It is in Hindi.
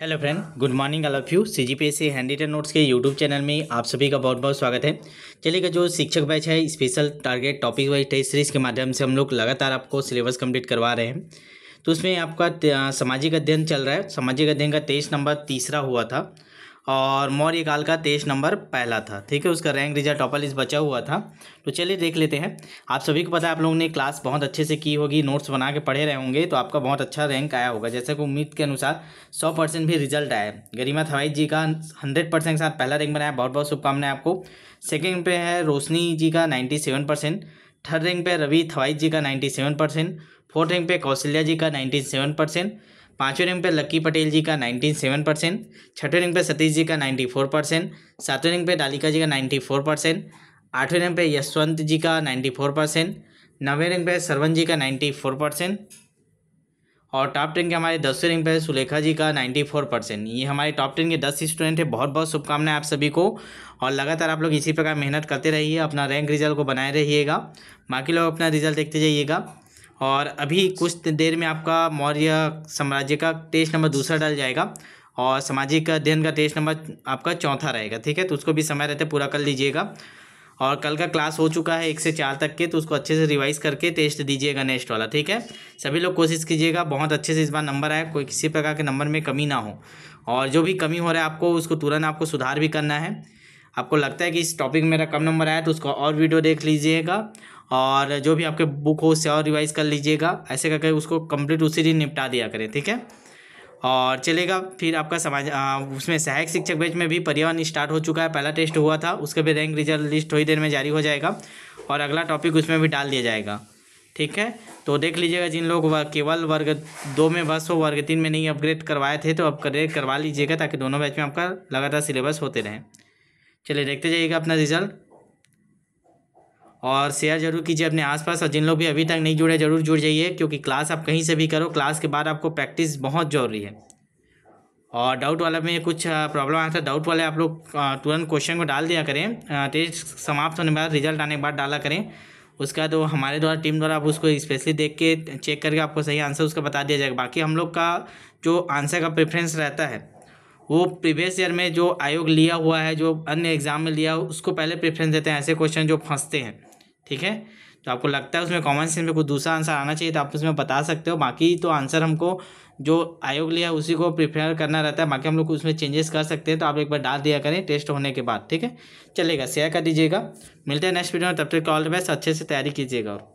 hello friend good morning all of you C G P S C notes के यूट्यूब चैनल में आप सभी का बहुत बहुत स्वागत है चलिएगा जो शिक्षक बैच है special target topic wise test series के माध्यम से हम लोग लगातार आपको सिलेबस कंप्लीट करवा रहे हैं तो उसमें आपका सामाजिक अध्ययन चल रहा है सामाजिक अध्ययन का तेईस नंबर तीसरा हुआ था और मौर्य काल का तेईस नंबर पहला था ठीक है उसका रैंक रिजल्ट ऑपलिस बचा हुआ था तो चलिए देख लेते हैं आप सभी को पता है आप लोगों ने क्लास बहुत अच्छे से की होगी नोट्स बना के पढ़े रहे होंगे तो आपका बहुत अच्छा रैंक आया होगा जैसे कि उम्मीद के अनुसार सौ परसेंट भी रिजल्ट आया गरिमा थवाई जी का हंड्रेड परसेंट के साथ पहला रैंक बनाया बहुत बहुत शुभकामनाएं आपको सेकेंड पे है रोशनी जी का ninety seven percent third rank पे रवि थवाई जी का ninety seven percent fourth rank पे कौशल्या जी का नाइन्टी सेवन परसेंट पाँचवें रैंक पर लक्की पटेल जी का नाइन्टी सेवन परसेंट छठवें रैंक पर सतीश जी का नाइन्टी फोर परसेंट सातवें रैंक पर डालिका जी का नाइन्टी फोर परसेंट आठवें रैंक पर यशवंत जी का नाइन्टी फोर परसेंट नवें रैंक पर सरवन जी का नाइन्टी फोर परसेंट और टॉप टेन के हमारे दसवें रैंक पर सुलेखा जी का नाइन्टी फोर परसेंट ये हमारे टॉप टेन के दस स्टूडेंट हैं बहुत बहुत शुभकामनाएं आप सभी को और लगातार आप लोग इसी प्रकार मेहनत करते रहिए अपना रैंक रिजल्ट को बनाए रहिएगा बाकी लोग अपना रिजल्ट देखते जाइएगा और अभी कुछ देर में आपका मौर्य साम्राज्य का टेस्ट नंबर दूसरा डाल जाएगा और सामाजिक अध्ययन का टेस्ट नंबर आपका चौथा रहेगा ठीक है तो उसको भी समय रहते पूरा कर लीजिएगा और कल का क्लास हो चुका है एक से चार तक के तो उसको अच्छे से रिवाइज करके टेस्ट दीजिएगा नेक्स्ट वाला ठीक है सभी लोग कोशिश कीजिएगा बहुत अच्छे से इस बार नंबर आए कोई किसी प्रकार के नंबर में कमी ना हो और जो भी कमी हो रहा है आपको उसको तुरंत आपको सुधार भी करना है आपको लगता है कि इस टॉपिक मेरा कम नंबर आया तो उसको और वीडियो देख लीजिएगा और जो भी आपके बुक हो उससे और रिवाइज़ कर लीजिएगा ऐसे करके उसको कंप्लीट उसी दिन निपटा दिया करें ठीक है और चलेगा फिर आपका समाज आ, उसमें सहायक शिक्षक बैच में भी पर्यावरण स्टार्ट हो चुका है पहला टेस्ट हुआ था उसके भी रैंक रिजल्ट लिस्ट थोड़ी देर में जारी हो जाएगा और अगला टॉपिक उसमें भी डाल दिया जाएगा ठीक है तो देख लीजिएगा जिन लोग केवल वर्ग दो में बस हो वर्ग तीन में नहीं अपग्रेड करवाए थे तो अपग्रेड करवा लीजिएगा ताकि दोनों बैच में आपका लगातार सिलेबस होते रहें चलिए देखते जाइएगा अपना रिज़ल्ट और शेयर जरूर कीजिए अपने आसपास और जिन लोग भी अभी तक नहीं जुड़े जरूर जुड़ जाइए क्योंकि क्लास आप कहीं से भी करो क्लास के बाद आपको प्रैक्टिस बहुत ज़रूरी है और डाउट वाला में कुछ प्रॉब्लम आया था डाउट वाले आप लोग तुरंत क्वेश्चन को डाल दिया करें टेस्ट समाप्त होने के बाद रिजल्ट आने के बाद डाला करें उसका तो हमारे द्वारा टीम द्वारा आप उसको स्पेशली देख के चेक करके आपको सही आंसर उसका बता दिया जाएगा बाकी हम लोग का जो आंसर का प्रेफरेंस रहता है वो प्रीवियस ईयर में जो आयोग लिया हुआ है जो अन्य एग्ज़ाम में लिया उसको पहले प्रेफरेंस देते हैं ऐसे क्वेश्चन जो फंसते हैं ठीक है तो आपको लगता है उसमें कॉमन सेंस में कुछ दूसरा आंसर आना चाहिए तो आप उसमें बता सकते हो बाकी तो आंसर हमको जो आयोग लिया उसी को प्रिफेयर करना रहता है बाकी हम लोग उसमें चेंजेस कर सकते हैं तो आप एक बार डाल दिया करें टेस्ट होने के बाद ठीक है चलेगा शेयर कर दीजिएगा मिलते हैं नेक्स्ट वीडियो में तब तक ऑल द बेस्ट अच्छे से तैयारी कीजिएगा और